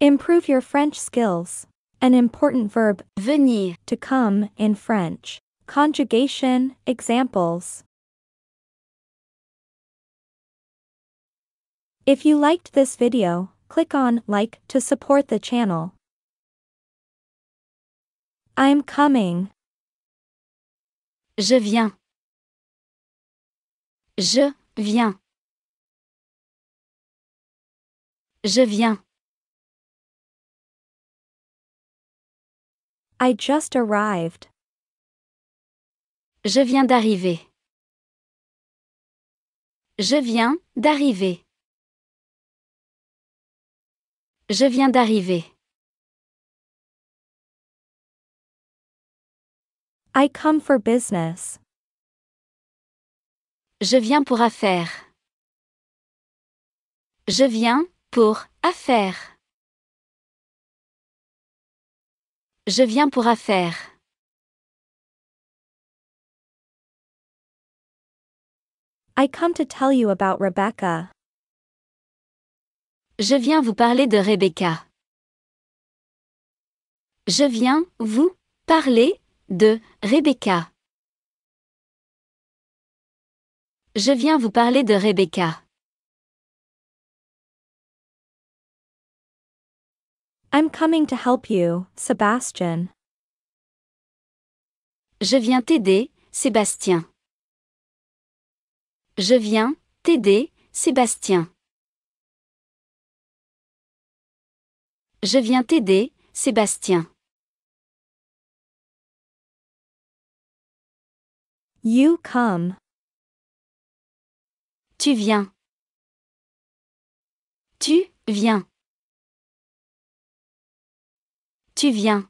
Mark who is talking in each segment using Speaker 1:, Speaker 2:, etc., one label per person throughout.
Speaker 1: Improve your French skills. An important verb, venir, to come in French. Conjugation, examples. If you liked this video, click on like to support the channel. I'm coming. Je viens. Je viens. Je viens. I just arrived. Je viens d'arriver. Je viens d'arriver. Je viens d'arriver. I come for business. Je viens pour affaires. Je viens pour affaires. Je viens pour affaire. I come to tell you about Rebecca. Je viens vous parler de Rebecca. Je viens vous parler de Rebecca. Je viens vous parler de Rebecca. I'm coming to help you, Sebastian. Je viens t'aider, Sébastien. Je viens t'aider, Sébastien. Je viens t'aider, Sébastien. You come. Tu viens. Tu viens. Tu viens.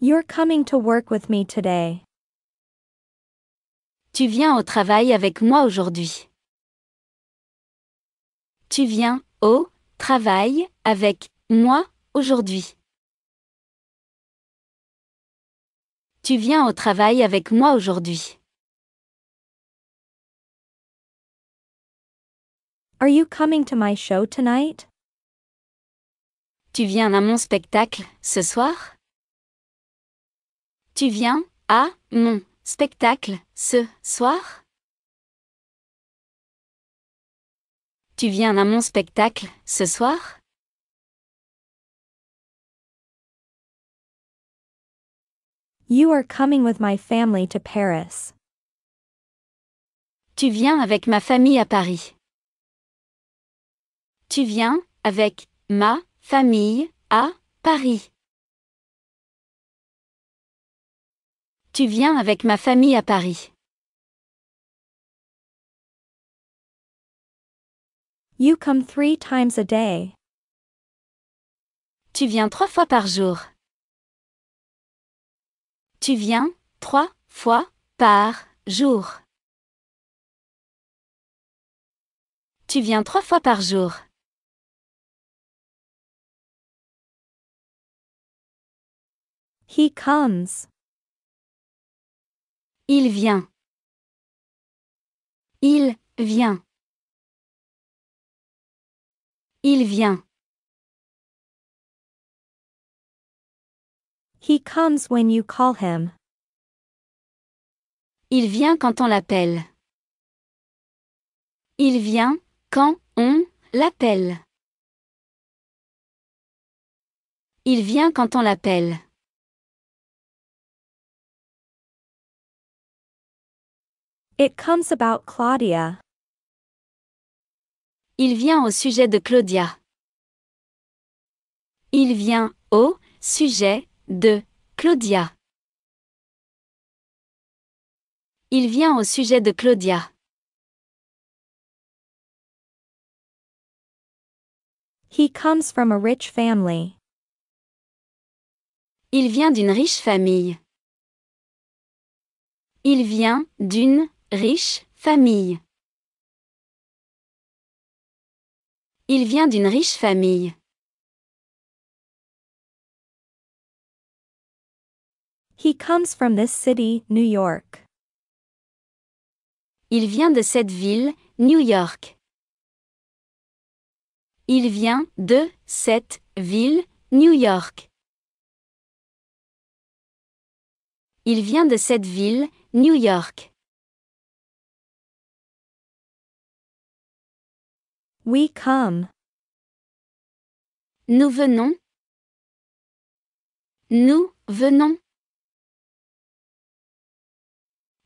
Speaker 1: You're coming to work with me today. Tu viens au travail avec moi aujourd'hui. Tu viens au travail avec moi aujourd'hui. Tu viens au travail avec moi aujourd'hui. Are you coming to my show tonight? Tu viens à mon spectacle, ce soir Tu viens à mon spectacle, ce soir Tu viens à mon spectacle, ce soir You are coming with my family to Paris. Tu viens avec ma famille à Paris. Tu viens avec ma famille, à Paris. Tu viens avec ma famille à Paris. You come three times a day. Tu viens trois fois par jour. Tu viens trois fois par jour. Tu viens trois fois par jour. He comes. Il vient. Il vient. Il vient. He comes when you call him. Il vient quand on l'appelle. Il vient quand on l'appelle. Il vient quand on l'appelle. It comes about Claudia. Il vient au sujet de Claudia. Il vient au sujet de Claudia. Il vient au sujet de Claudia. He comes from a rich family. Il vient d'une riche famille. Il vient d'une riche, famille. Il vient d'une riche famille. He comes from this city, New York. Il vient de cette ville, New York. Il vient de cette ville, New York. Il vient de cette ville, New York. We come. Nous venons. Nous venons.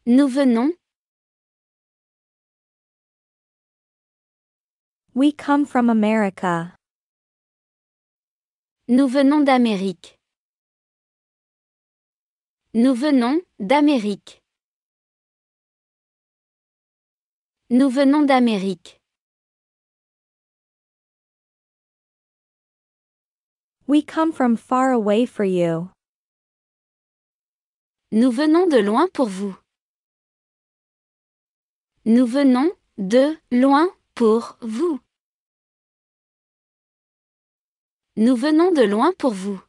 Speaker 1: Nous venons. We come from America. Nous venons d'Amérique. Nous venons d'Amérique. Nous venons d'Amérique. We come from far away for you. Nous venons de loin pour vous. Nous venons de loin pour vous. Nous venons de loin pour vous.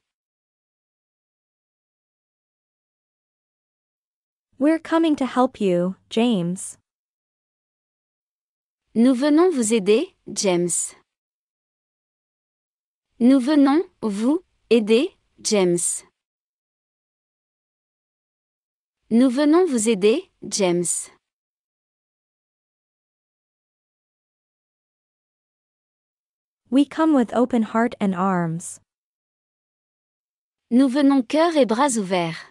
Speaker 1: We're coming to help you, James. Nous venons vous aider, James. Nous venons, vous, aider, James. Nous venons vous aider, James. We come with open heart and arms. Nous venons cœur et bras ouverts.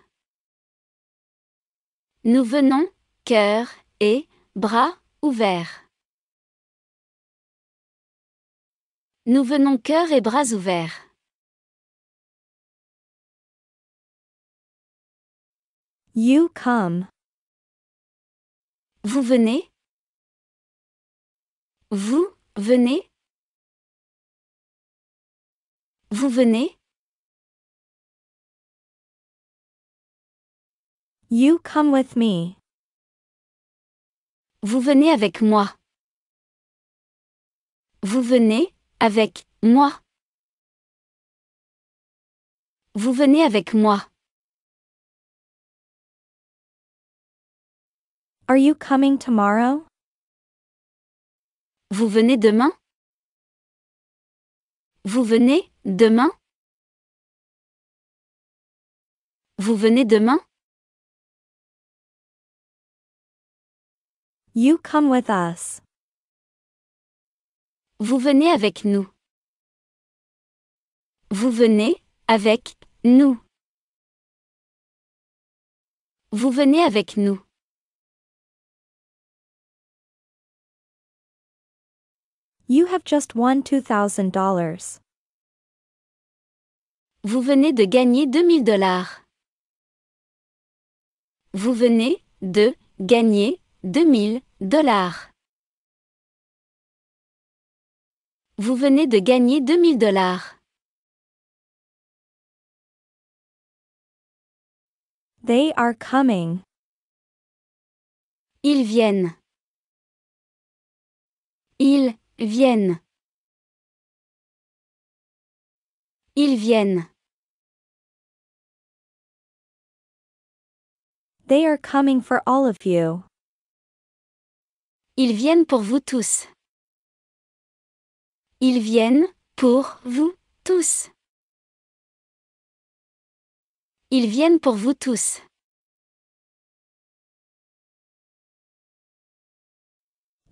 Speaker 1: Nous venons, cœur et bras ouverts. Nous venons cœur et bras ouverts. You come. Vous venez Vous venez Vous venez You come with me. Vous venez avec moi. Vous venez avec moi. Vous venez avec moi. Are you coming tomorrow? Vous venez demain? Vous venez demain? Vous venez demain? You come with us. Vous venez avec nous. Vous venez avec nous. Vous venez avec nous. You have just won dollars. Vous venez de gagner deux mille dollars. Vous venez de gagner mille dollars. Vous venez de gagner mille dollars. They are coming. Ils viennent. Ils viennent. Ils viennent. They are coming for all of you. Ils viennent pour vous tous. Ils viennent pour vous tous. Ils viennent pour vous tous.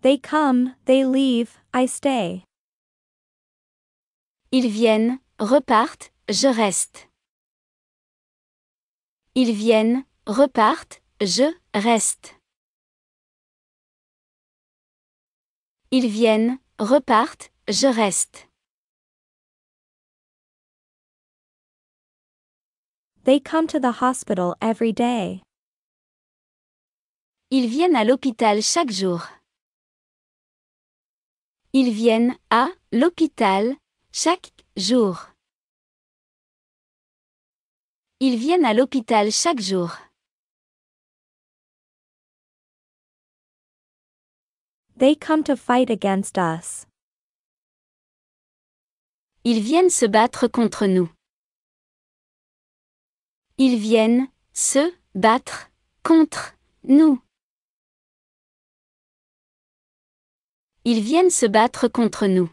Speaker 1: They come, they leave, I stay. Ils viennent, repartent, je reste. Ils viennent, repartent, je reste. Ils viennent, repartent, je reste. They come to the hospital every day. Ils viennent à l'hôpital chaque jour. Ils viennent à l'hôpital chaque jour. Ils viennent à l'hôpital chaque jour. They come to fight against us. Ils viennent se battre contre nous. Ils viennent se battre contre nous. Ils viennent se battre contre nous.